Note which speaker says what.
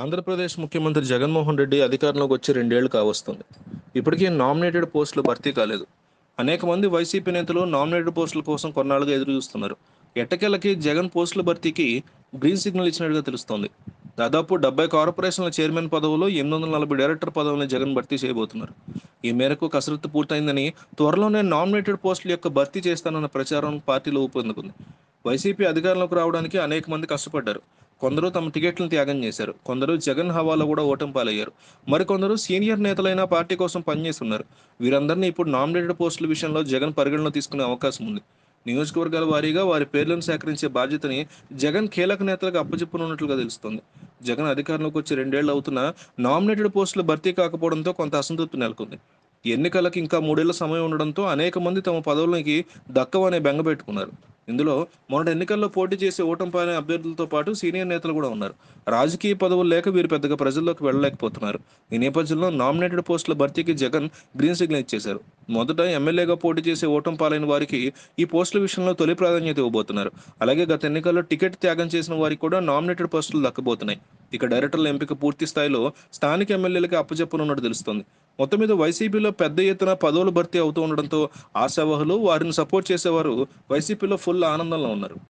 Speaker 1: ఆంధ్రప్రదేశ్ ముఖ్యమంత్రి జగన్మోహన్ రెడ్డి అధికారంలోకి వచ్చి రెండేళ్లు కావస్తుంది ఇప్పటికీ నామినేటెడ్ పోస్టులు భర్తీ కాలేదు అనేక మంది వైసీపీ నేతలు నామినేటెడ్ పోస్టుల కోసం కొన్నాళ్ళుగా ఎదురు చూస్తున్నారు ఎట్టకేళ్ళకి జగన్ పోస్టుల భర్తీకి గ్రీన్ సిగ్నల్ ఇచ్చినట్టుగా తెలుస్తోంది దాదాపు డెబ్బై కార్పొరేషన్ల చైర్మన్ పదవులు ఎనిమిది వందల నలభై డైరెక్టర్ పదవులను జగన్ భర్తీ చేయబోతున్నారు ఈ మేరకు కసరత్తు పూర్తయిందని త్వరలోనే నామినేటెడ్ పోస్టుల యొక్క భర్తీ చేస్తానన్న ప్రచారం పార్టీలో ఊపందుకుంది వైసీపీ అధికారంలోకి రావడానికి అనేక మంది కష్టపడ్డారు కొందరు తమ టికెట్లను త్యాగం చేశారు కొందరు జగన్ హవాలో కూడా ఓటమి పాలయ్యారు మరికొందరు సీనియర్ నేతలైన పార్టీ కోసం పనిచేస్తున్నారు వీరందరినీ ఇప్పుడు నామినేటెడ్ పోస్టుల విషయంలో జగన్ పరిగణలో తీసుకునే అవకాశం ఉంది నియోజకవర్గాల వారీగా వారి పేర్లను సేకరించే బాధ్యతని జగన్ కీలక నేతలకు అప్పచెప్పనున్నట్లుగా తెలుస్తోంది జగన్ అధికారంలోకి వచ్చి రెండేళ్లు అవుతున్నా నామినేటెడ్ పోస్టులు భర్తీ కాకపోవడంతో కొంత అసంతృప్తి నెలకొంది ఎన్నికలకు ఇంకా మూడేళ్ల సమయం ఉండడంతో అనేక మంది తమ పదవులకి దక్కవనే బెంగపెట్టుకున్నారు ఇందులో మొన్న ఎన్నికల్లో పోటీ చేసే ఓటంపైన అభ్యర్థులతో పాటు సీనియర్ నేతలు కూడా ఉన్నారు రాజకీయ పదవులు లేక వీరు పెద్దగా ప్రజల్లోకి వెళ్ళలేకపోతున్నారు ఈ నేపథ్యంలో నామినేటెడ్ పోస్టుల భర్తీకి జగన్ గ్రీన్ సిగ్నల్ ఇచ్చేశారు మొదట ఎమ్మెల్యేగా పోటీ చేసే ఓటం పాలైన వారికి ఈ పోస్టుల విషయంలో తొలి ప్రాధాన్యత ఇవ్వబోతున్నారు అలాగే గత ఎన్నికల్లో టికెట్ త్యాగం చేసిన వారికి కూడా నామినేటెడ్ పోస్టులు దక్కబోతున్నాయి ఇక డైరెక్టర్ల ఎంపిక పూర్తి స్థాయిలో స్థానిక ఎమ్మెల్యేలకు అప్పచెప్పనున్నట్టు తెలుస్తోంది మొత్తం మీద వైసీపీలో పెద్ద ఎత్తున పదవులు భర్తీ అవుతూ ఉండడంతో ఆశావాహులు వారిని సపోర్ట్ చేసేవారు వైసీపీలో ఫుల్ ఆనందంలో ఉన్నారు